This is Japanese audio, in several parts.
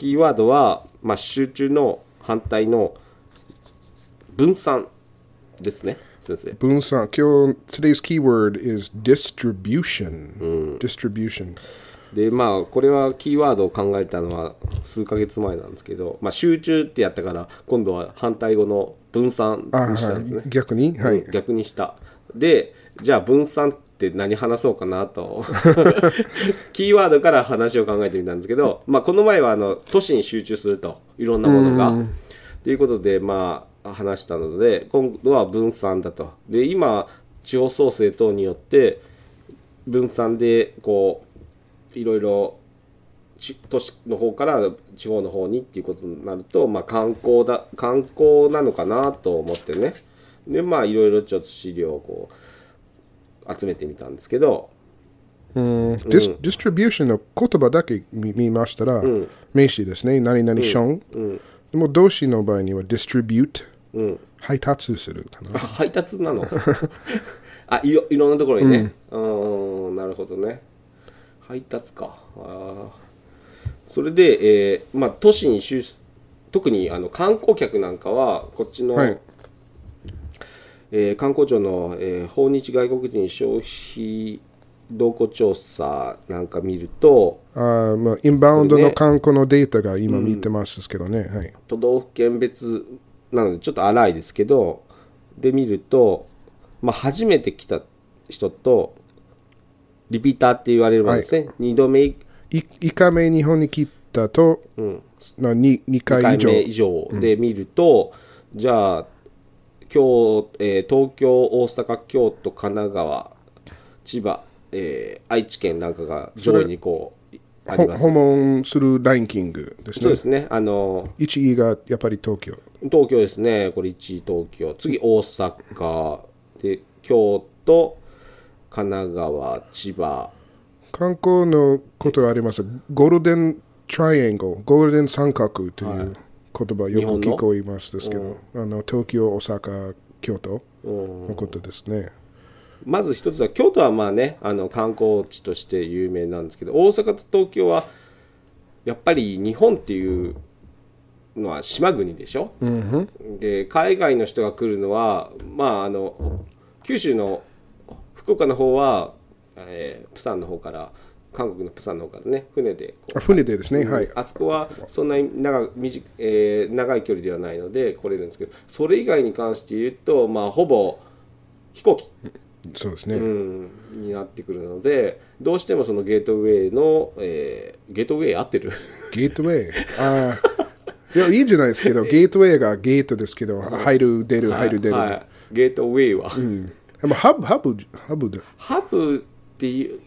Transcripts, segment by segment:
キーワードは、まあ、集中の反対の分散ですね。分散。今日、today's keyword is distribution.、うん、distribution. で、まあ、これはキーワードを考えたのは数ヶ月前なんですけど、まあ、集中ってやったから、今度は反対語の分散にしたんですね。はい、逆に、はい、うん、逆にした。で、じゃあ分散ってって何話そうかなと キーワードから話を考えてみたんですけど、まあ、この前はあの都市に集中するといろんなものが。ということで、まあ、話したので今度は分散だと。で今地方創生等によって分散でこういろいろ都市の方から地方の方にっていうことになると、まあ、観光だ観光なのかなと思ってねでまあいろいろちょっと資料をこう。集めてみたんですけど、うん、うん、ディスディストリビューションの言葉だけ見見ましたら、うん、名詞ですね何々ション、うん、でも動詞の場合にはディストリビュート、うん、配達するかなあ配達なの あいろいろんなところにねうんなるほどね配達かあそれで、えーまあ、都市に特にあの観光客なんかはこっちの、はい、えー、観光庁の、えー、訪日外国人消費動向調査なんか見るとあ、まあ、インバウンドの観光のデータが今見てますけどね、うん、はい、都道府県別なのでちょっと荒いですけどで見ると、まあ、初めて来た人とリピーターって言われるものですね、はい、2度目い1回目日本に来たと、うん、2, 2回以上以上で見ると、うん、じゃあ京、えー、東京、大阪、京都、神奈川、千葉、えー、愛知県なんかが上位にこう、あります訪問するランキングですね。そうですね。あの、1位がやっぱり東京。東京ですね。これ1位東京。次大阪、で、京都、神奈川、千葉。観光のことがあります。ゴールデントライアングル、ゴールデン三角という。はい言葉よく聞こえますですけど、あの東京、大阪、京都のことですね。まず一つは京都はまあねあの観光地として有名なんですけど大阪と東京はやっぱり日本っていうのは島国でしょ、うん、で海外の人が来るのはまああの九州の福岡の方は、えー、プサンの方から韓国のプサンの方からね、船で船でですね、はい、あそこはそんなに長短,、えー、長い距離ではないので来れるんですけど、それ以外に関して言うと、まあ、ほぼ飛行機、そうですね、うん、になってくるので、どうしてもそのゲートウェイの、えー、ゲートウェイ合ってるゲートウェイ あいや、いいじゃないですけど、ゲートウェイがゲートですけど、入る、出る、入る、出る、はいはい、ゲートウェイは。うん、でもハブ、ハブ、ハブで。ハブっていう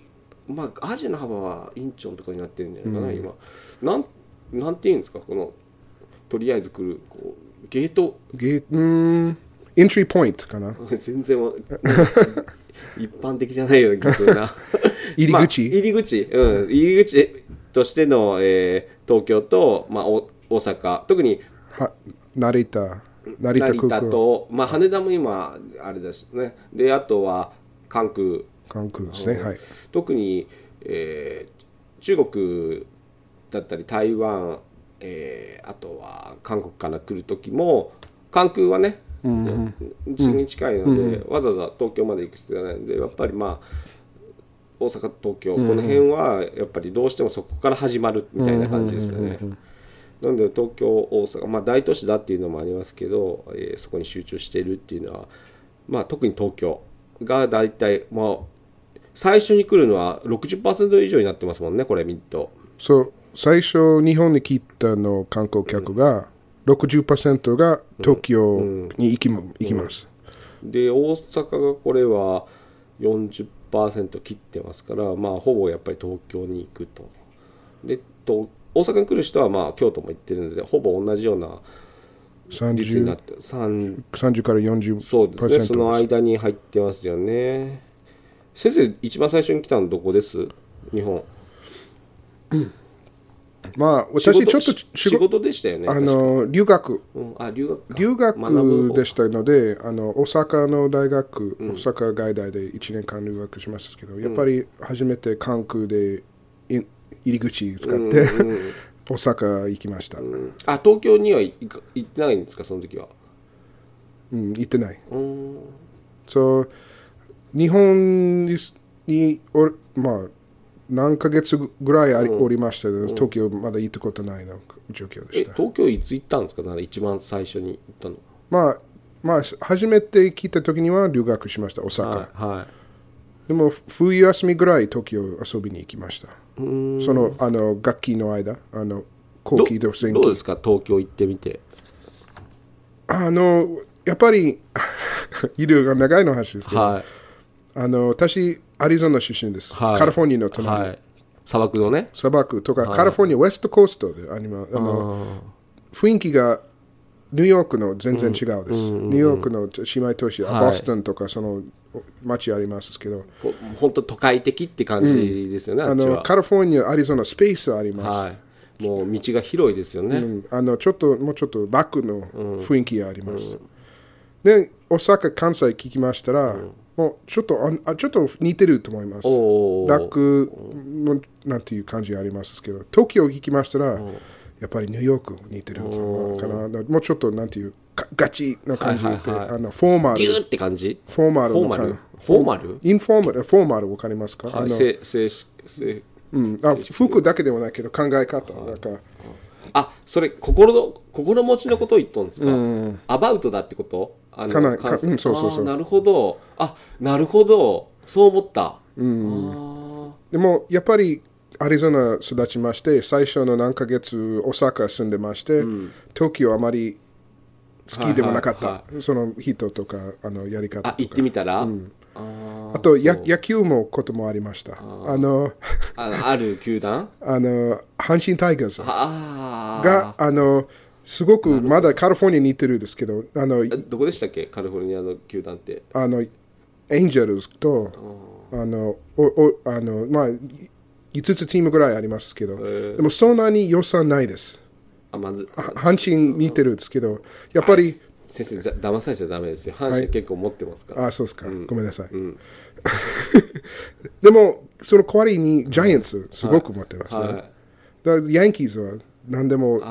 まあアジの幅はインチョンとかになってるんじゃないかな、うん、今なんなんていうんですかこのとりあえず来るこうゲートゲートうんエントリーポイントかな 全然 一般的じゃないような気がするな 入り口、まあ、入り口うん入り口としての、えー、東京と、まあ、お大阪特には成田成田と、まあ、羽田も今あれだしねであとは関空関空ですね、はい、特に、えー、中国だったり台湾、えー、あとは韓国から来る時も関空はねうん、に近いので、うん、わざわざ東京まで行く必要ないのでやっぱりまあ大阪東京、うん、この辺はやっぱりどうしてもそこから始まるみたいな感じですよね。なので東京大阪、まあ、大都市だっていうのもありますけど、えー、そこに集中しているっていうのは、まあ、特に東京が大体、まあ、最初に来るのは60%以上になってますもんね、これ、ミッド。そう、最初、日本に来たの観光客が、60%が東京に行き,、行きます。で、大阪がこれは40%切ってますから、まあ、ほぼやっぱり東京に行くと。で、と大阪に来る人は、まあ、京都も行ってるので、ほぼ同じような。30, 30から40%そうですねその間に入ってますよね先生一番最初に来たのどこです日本、まあ私ちょっと仕事でしたよねあの留学、うん、あ留学留学でしたのであの大阪の大学、大阪外大で1年間留学しましたけど、やっぱり初めて関空で入り口使って、うんうん、大阪行きました、うん、あ東京には行ってないんですかその時はうん行ってないそう、so, 日本におまあ何ヶ月ぐらいあり、うん、おりましたね、東京まだ行ったことないの状況でした東京いつ行ったんですか一番最初に行ったのまあまあ初めて来た時には留学しました大阪、はいはい、でも冬休みぐらい東京遊びに行きましたそのあの楽器の間あの後期と前期どうですか東京行ってみてあのやっぱり 医療が長いの話ですけど、はいあの私、アリゾナ出身です。はい、カリフォルニアの隣、はい、砂漠のね。砂漠とか、はい、カリフォルニア、ウェストコーストでありあの雰囲気がニューヨークの全然違うです。うんうんうん、ニューヨークの姉妹都市、はい、ボストンとかその街ありますけど。本当都会的って感じですよね、うん、あのカリフォルニア、アリゾナ、スペースあります。もう道が広いですよね、うん、あのちょっともうちょっとバックの雰囲気があります、で大阪関西聞きましたら、もうちょっとあちょっと似てると思います。楽もなんていう感じありますけど、東京行きましたら、やっぱりニューヨーク似てるかな。もうちょっとなんていうガチの感じで、あのフォーマル。ギューって感じフォーマルフォーマルフォーマルインフォーマル、フォーマルわかりますか、はい、せせせうん、あ服だけではないけど考え方、なんか。あそれ心の心持ちのことを言っとんですか、アバウトだってことかなか、うん、そうそうそうなるほどあなるほどそう思った、うん、でもやっぱりアリゾナ育ちまして最初の何ヶ月大阪住んでまして、うん、東京あまり好きでもなかった、はいはいはい、その人とかあのやり方行ってみたら、うん、あとや野球もこともありましたあのある球団 あの阪神タイガースがあのすごくまだカリフォルニアに似てるんですけど、あのどこでしたっけ、カリフォルニアの球団って。あのエンジェルズと、あのおおあのまあ、5つチームぐらいありますけど、でもそんなに予算ないです。あまず阪神見てるんですけど、やっぱり。先生、騙されちゃだめですよ、阪神結構持ってますから。はい、あそうですか、うん、ごめんなさい。うん、でも、その代わりにジャイアンツ、すごく持ってますね。はいはいヤンキーズは何でも、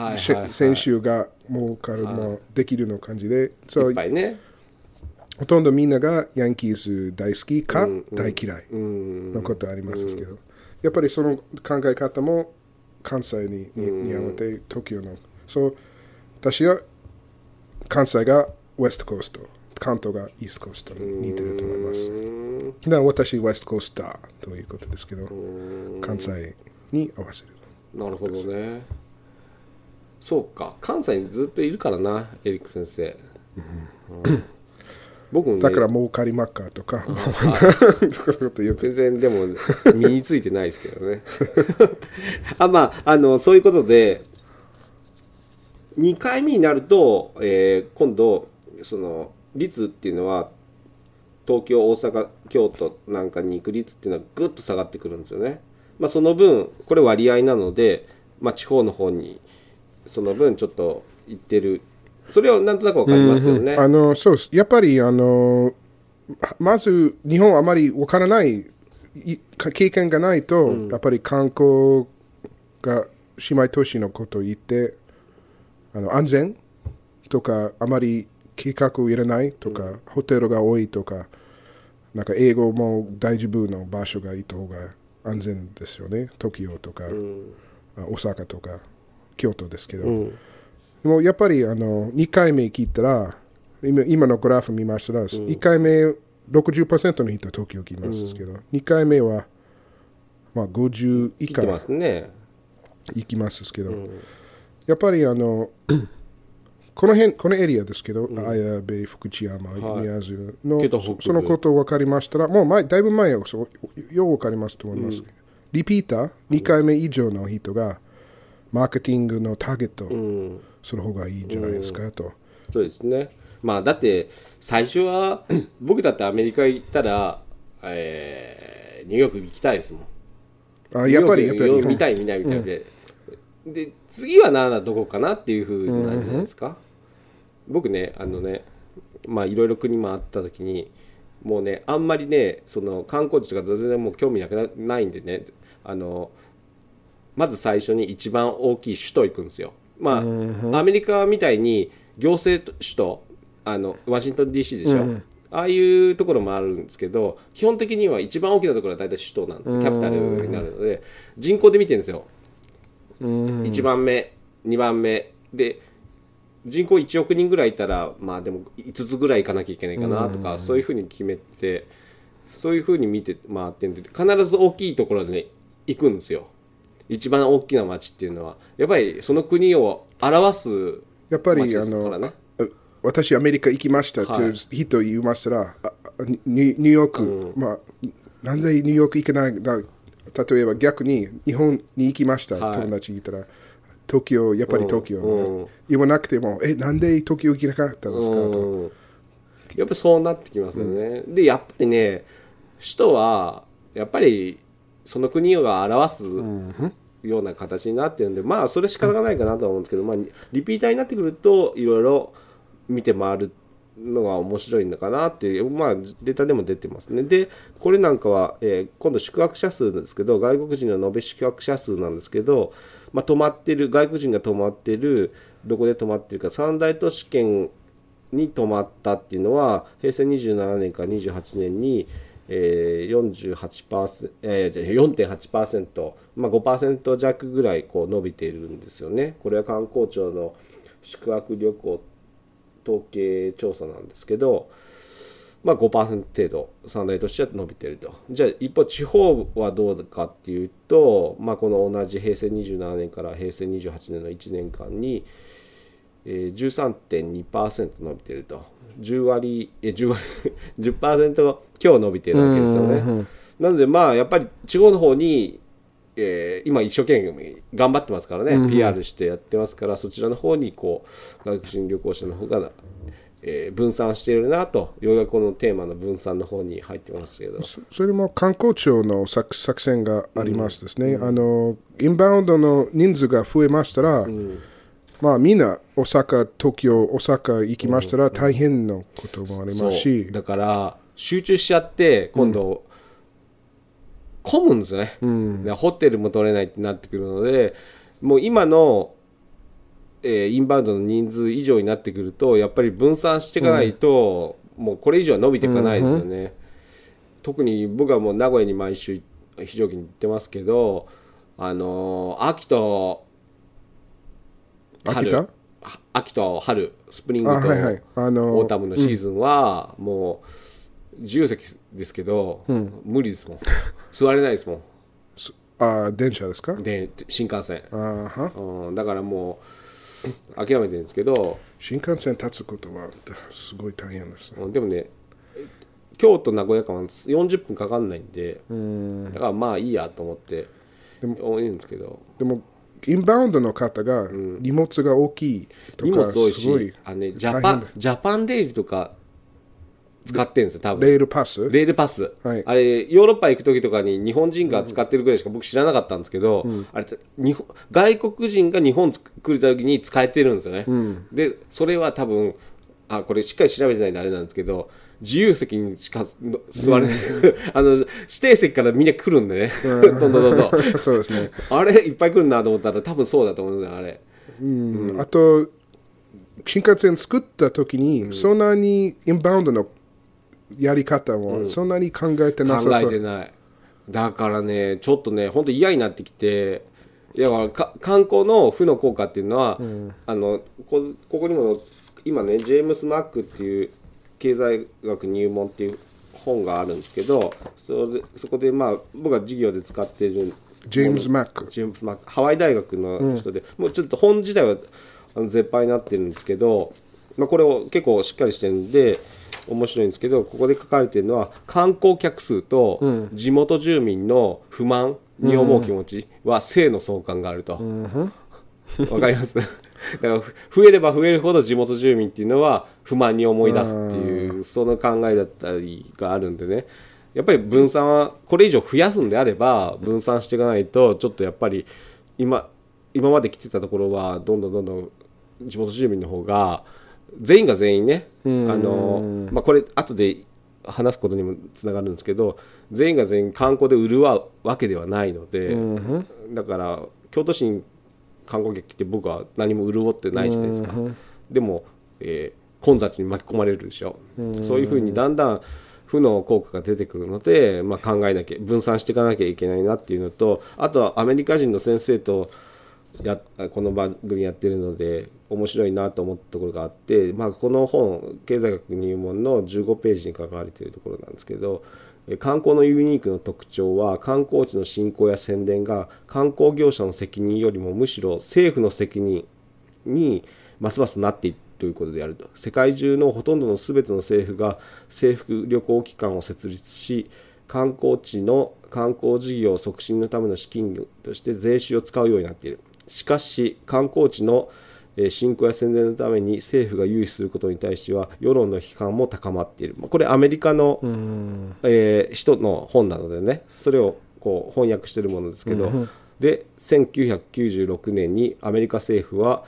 選手がもうからもできるの感じで、いっぱいねほとんどみんながヤンキース大好きか、大嫌いのことありますけど、うん、やっぱりその考え方も関西に似合わて、東京の。そう私は関西がウェストコースト、関東がイーストコーストに似てると思います。だから私、ウェストコースターということですけど、関西に合わせる。なるほどね。そうか関西にずっといるからなエリック先生、うん僕も、ね、だから儲かりマッカーとか全然でも身についてないですけどね あまああのそういうことで2回目になると、えー、今度その率っていうのは東京大阪京都なんかに行く率っていうのはぐっと下がってくるんですよね、まあ、その分これ割合なので、まあ、地方の方にその分ちょっと言ってるそれはなんとなくわかりますよね、うんうん、あのそうやっぱりあのまず日本あまりわからない経験がないと、うん、やっぱり観光が姉妹都市のことを言ってあの安全とかあまり計画を入れないとか、うん、ホテルが多いとかなんか英語も大丈夫の場所がいた方が安全ですよね東京とか、うん、大阪とか。京都ですけど、うん、でもやっぱりあの2回目聞いたら今今のグラフ見ましたら、うん、1回目60%の人は東京来ますですけど、うん、2回目は、まあ、50以下行、ね、きますですけど、うん、やっぱりあの この辺このエリアですけど、うん、綾部、福知山、宮津の、はそのことを分かりましたら、もう前だいぶ前そうよう分かりますと思います、うん、リピーター、2回目以上の人が、マーケティングのターゲットする方がいいんじゃないですか、と。そうですねまあ、だって最初は 僕だってアメリカ行ったら、えー、ニューヨーク行きたいですもん。あやっぱりやっぱり見たい見たい見たいで、うん、で次はならどこかなっていうふうになんじゃないですか、うん僕ねあのねまあいろいろ国もあった時にもうねあんまりねその観光地とか全然もう興味なくなないんでねあのまず最初に一番大きい首都行くんですよ。まあ、アメリカみたいに行政首都あのワシントン DC でしょ、うん、ああいうところもあるんですけど基本的には一番大きなところは大体首都なんですキャピタルになるので人口で見てるんですよ、1番目2番目で人口1億人ぐらいいたらまあでも5つぐらい行かなきゃいけないかなとか、うそういうふうに決めてそういうふうに見て回ってるんで必ず大きいところに行くんですよ。一番大きな街っていうのはやっぱりその国を表すやっぱり、あの私アメリカ行きましたって人言いましたら、はい、ニューヨーク、うん、まあなんでニューヨーク行けないんだ例えば逆に日本に行きました、はい、友達いたら東京やっぱり東京、うん、言わなくてもえなんで東京行けなかったんですか、うん、やっぱそうなってきますよね、うん、でやっぱりね首都はやっぱりその国が表すような形になってるんで、まあ、それ仕方がないかなと思うんですけど、まあ、リピーターになってくると、いろいろ見て回るのが面白いのかなっていう、まあ、データでも出てますね。で、これなんかは、えー、今度宿泊者数なんですけど、外国人の延べ宿泊者数なんですけど、まあ、泊まってる、外国人が泊まってる、どこで泊まってるか、三大都市圏に泊まったっていうのは、平成27年から28年に、えー、48%、えー、4.8%、まあ、5%弱ぐらいこう伸びているんですよね。これは観光庁の宿泊旅行統計調査なんですけど、まあ5、程度、三大都市は伸びていると。じゃあ、一方、地方はどうかっていうと、まあ、この同じ平成27年から平成28年の1年間に、えー、13.2%伸びてると10割え10割10%強 伸びてるわけですよね。なのでまあやっぱり地方の方に、えー、今一生懸命頑張ってますからね、PR してやってますからそちらの方にこう外国人旅行者の方が、えー、分散しているなとようやくこのテーマの分散の方に入ってますけどそれも観光庁の作作戦がありますですね、うん、あのインバウンドの人数が増えましたら、うんまあ、みんな大阪、東京、大阪行きましたら大変なこともありますし、だから集中しちゃって今度、混むんですよね、うん、ホテルも取れないってなってくるのでもう今の、えー、インバウンドの人数以上になってくるとやっぱり分散していかないと、うん、もうこれ以上は伸びていかないですよね、うん、特に僕はもう名古屋に毎週非常勤に行ってますけどあのー、秋と秋田秋と春スプリングと、はいはいあのー、オータムのシーズンは、もう自由席ですけど、うん、無理ですもん座れないですもんあ電車ですかで新幹線あ、うん、だからもう諦めてるんですけど新幹線立つことはすごい大変です、ね、でもね京都名古屋間は40分かかんないんでだからまあいいやと思ってでもいいんですけどでもインバウンドの方が荷物が大きいとか、すごいあ、ね、ジャパンジャパンレールとか使ってるんですよ多分レールパスレールパス、はい、あれヨーロッパ行く時とかに日本人が使ってるぐらいしか僕知らなかったんですけど、うん、あれ日本外国人が日本来る時に使えてるんですよね、うん、でそれは多分あこれしっかり調べてないんであれなんですけど自由席にしか座れない、あの指定席からみんな来るんでね、どんどんどんどん。そうですね。あれ、いっぱい来るなと思ったら、多分そうだと思うんだよ、あれ。うん、あと、新幹線作った時に、そんなにインバウンドのやり方も、そんなに考えてなさそう、考えてない。だからね、ちょっとね、本当嫌になってきて、だか観光の負の効果っていうのは、うん、あのこここにも今ねジェームス・マックっていう経済学入門っていう本があるんですけどそれそこでまあ僕は授業で使ってるジェームズ・マックジェームズ・マックハワイ大学の人で、うん、もうちょっと本自体はあの絶版になってるんですけど、まあ、これを結構しっかりしてるんで面白いんですけどここで書かれてるのは観光客数と地元住民の不満に思う気持ちは性の相関があると。うんうんわかります だから増えれば増えるほど地元住民っていうのは不満に思い出すっていうその考えだったりがあるんでねやっぱり分散はこれ以上増やすんであれば分散していかないとちょっとやっぱり今今まで来てたところはどんどんどんどん地元住民の方が全員が全員ねあの、まあ、これ後で話すことにもつながるんですけど全員が全員観光で潤うわけではないのでだから京都市に観光客って僕は何も潤ってないじゃないですか、でも、えー、混雑に巻き込まれるでしょ、うそういうふうにだんだん負の効果が出てくるので、まあ、考えなきゃ分散していかなきゃいけないなっていうのとあとはアメリカ人の先生とやこの番組やってるので面白いなと思ったところがあって、まあ、この本経済学入門の15ページに書かれているところなんですけど観光のユニークな特徴は観光地の振興や宣伝が観光業者の責任よりもむしろ政府の責任にますますなっていっということであると世界中のほとんどの全ての政府が制服旅行機関を設立し観光地の観光事業促進のための資金として税収を使うようになっているしかし観光地の侵攻や宣伝のために政府が融資することに対しては世論の批判も高まっている、これ、アメリカの、えー、人の本なのでね、それをこう翻訳しているものですけど、うん、で1996年にアメリカ政府は、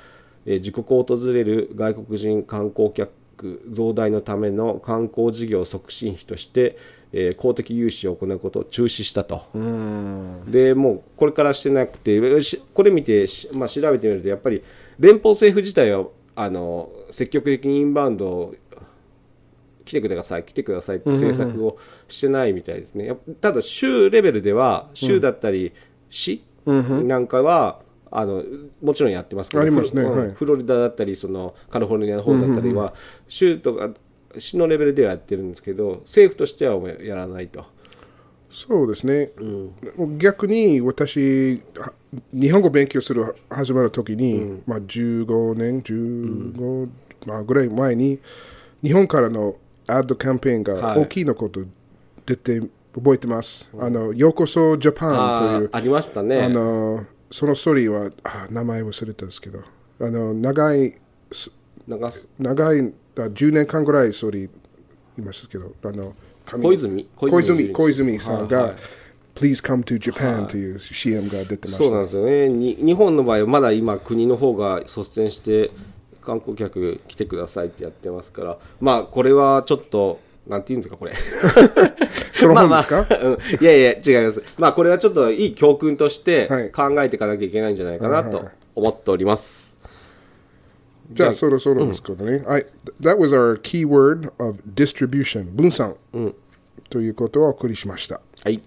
え自国を訪れる外国人観光客ク増大のための観光事業促進費として、えー、公的融資を行うことを中止したと、でもうこれからしてなくて、これ見て、まあ、調べてみると、やっぱり連邦政府自体はあの積極的にインバウンドを来てください、来てくださいって政策をしてないみたいですね、うんうん、ただ、州レベルでは、州だったり市なんかは、あのもちろんやってますけど、ねはい、フロリダだったりそのカリフォルニアの方だったりは、州とか市のレベルではやってるんですけど政府としてはやらないと。そうですね、うん、逆に私日本語勉強する始まる時に、うん、まあ、15年15、うん、まあ、ぐらい前に日本からのアッドキャンペーンが大きいのこと出て、はい覚えてます。あの、ようこそジャパンという。ありましたね。あの、そのストーリーはあ名前忘れたんですけどあの長い長長いあ10年間ぐらいストーリーいましたけどあの小泉小泉小泉さんが、はいはい Please come to Japan という CM が出てまし、そうなんですよねに日本の場合はまだ今国の方が率先して観光客来てくださいってやってますからまあこれはちょっとなんて言うんですか、これ。その本ですか、まあまあうん、いやいや、違います。まあ、これはちょっといい教訓として考えていかなきゃいけないんじゃないかなと思っております。じゃあ、そろそろですけどね。はい。That was our keyword of distribution. 分散、うん、ということをお送りしました。はい。